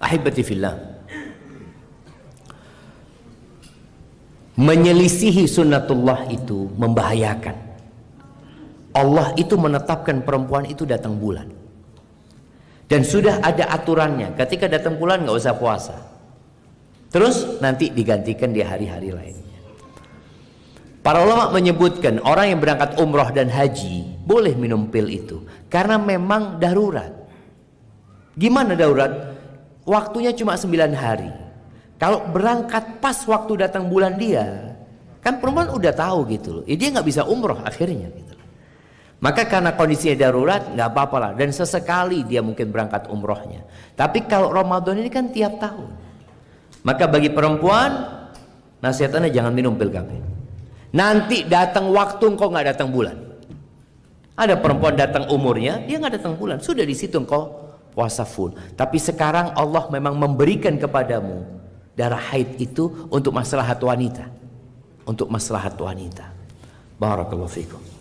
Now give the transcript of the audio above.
Ahibati fillah. Menyelisihi sunnatullah itu membahayakan. Allah itu menetapkan perempuan itu datang bulan. Dan sudah ada aturannya. Ketika datang bulan nggak usah puasa. Terus nanti digantikan di hari-hari lainnya. Para ulama menyebutkan orang yang berangkat umroh dan haji boleh minum pil itu. Karena memang darurat. Gimana darurat? waktunya cuma sembilan hari. Kalau berangkat pas waktu datang bulan dia, kan perempuan udah tahu gitu loh. dia nggak bisa umroh akhirnya gitu loh. Maka karena kondisinya darurat nggak apa-apa lah. Dan sesekali dia mungkin berangkat umrohnya. Tapi kalau Ramadan ini kan tiap tahun. Maka bagi perempuan nasihatannya jangan minum pil KB. Nanti datang waktu engkau nggak datang bulan. Ada perempuan datang umurnya, dia nggak datang bulan. Sudah di situ engkau puasa full. Tapi sekarang Allah memang memberikan kepadamu darah haid itu untuk maslahat wanita. Untuk maslahat wanita. Barakallahu fikum.